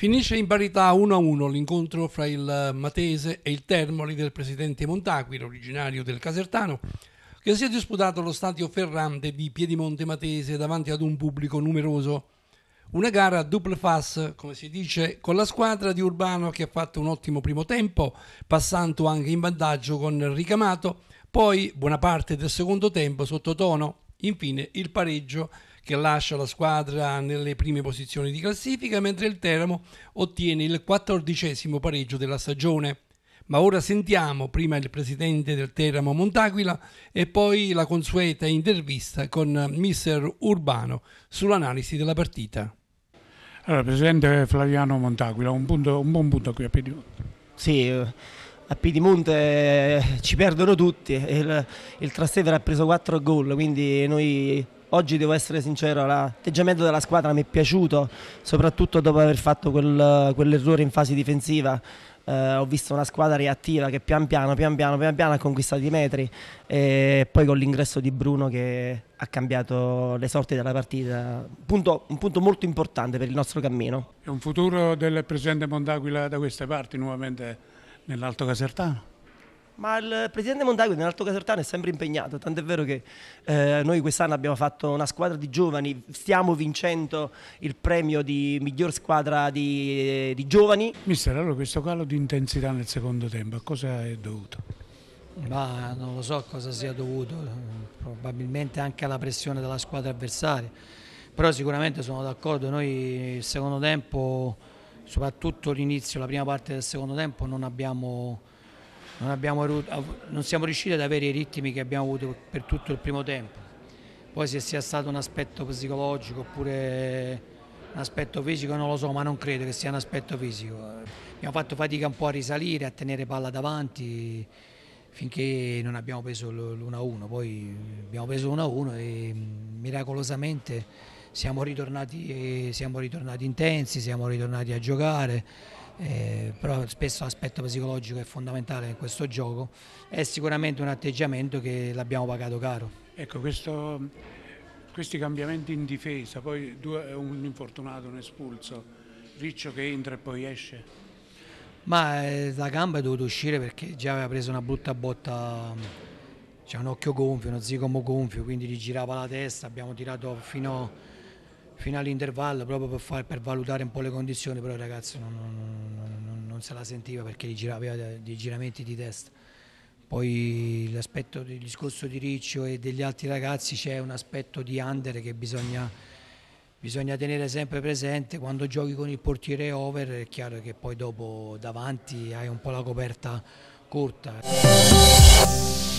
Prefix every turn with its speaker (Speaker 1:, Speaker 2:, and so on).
Speaker 1: Finisce in parità 1-1 l'incontro fra il eh, Matese e il Termoli del presidente Montaquiro, originario del Casertano, che si è disputato allo stadio Ferrante di Piedimonte Matese davanti ad un pubblico numeroso. Una gara a double fast, come si dice, con la squadra di Urbano che ha fatto un ottimo primo tempo, passando anche in vantaggio con Ricamato, poi buona parte del secondo tempo sottotono, infine il pareggio che lascia la squadra nelle prime posizioni di classifica, mentre il Teramo ottiene il quattordicesimo pareggio della stagione. Ma ora sentiamo prima il presidente del Teramo Montaquila e poi la consueta intervista con mister Urbano sull'analisi della partita.
Speaker 2: Allora, presidente
Speaker 3: Flaviano Montaquila, un, punto, un buon punto qui a Piedimonte. Sì, a Piedimonte eh, ci perdono tutti, il, il Trastevere ha preso 4 gol, quindi noi Oggi devo essere sincero, l'atteggiamento della squadra mi è piaciuto, soprattutto dopo aver fatto quel, quell'errore in fase difensiva. Eh, ho visto una squadra reattiva che pian piano, pian piano, pian piano ha conquistato i metri e poi con l'ingresso di Bruno che ha cambiato le sorti della partita. Punto, un punto molto importante per il nostro cammino. È un
Speaker 2: futuro del presidente Mondaquila da queste parti nuovamente nell'Alto Casertano?
Speaker 3: Ma il presidente Montagu nell'Alto Casertano è sempre impegnato, tant'è vero che eh, noi quest'anno abbiamo fatto una squadra di giovani, stiamo vincendo il premio di miglior squadra di, eh, di giovani.
Speaker 2: Mister, allora questo calo di intensità nel secondo tempo, a cosa è dovuto?
Speaker 4: Ma non lo so a cosa sia dovuto, probabilmente anche alla pressione della squadra avversaria, però sicuramente sono d'accordo, noi il secondo tempo, soprattutto l'inizio, la prima parte del secondo tempo non abbiamo non, abbiamo, non siamo riusciti ad avere i ritmi che abbiamo avuto per tutto il primo tempo. Poi se sia stato un aspetto psicologico oppure un aspetto fisico non lo so, ma non credo che sia un aspetto fisico. Abbiamo fatto fatica un po' a risalire, a tenere palla davanti finché non abbiamo preso l'1-1, poi abbiamo preso l'1-1 e mm, miracolosamente siamo ritornati, eh, siamo ritornati intensi, siamo ritornati a giocare eh, però spesso l'aspetto psicologico è fondamentale in questo gioco, è sicuramente un atteggiamento che l'abbiamo pagato caro.
Speaker 2: Ecco, questo, questi cambiamenti in difesa, poi due, un infortunato, un espulso, Riccio che entra e poi esce?
Speaker 4: Ma eh, la gamba è dovuta uscire perché già aveva preso una brutta botta, cioè un occhio gonfio, uno zigomo gonfio, quindi gli girava la testa, abbiamo tirato fino, fino all'intervallo proprio per, far, per, valutare un po' le condizioni, però il ragazzo non, non non se la sentiva perché gli girava, aveva dei giramenti di testa. Poi l'aspetto del discorso di Riccio e degli altri ragazzi c'è un aspetto di under che bisogna, bisogna tenere sempre presente. Quando giochi con il portiere over è chiaro che poi dopo davanti hai un po' la coperta corta.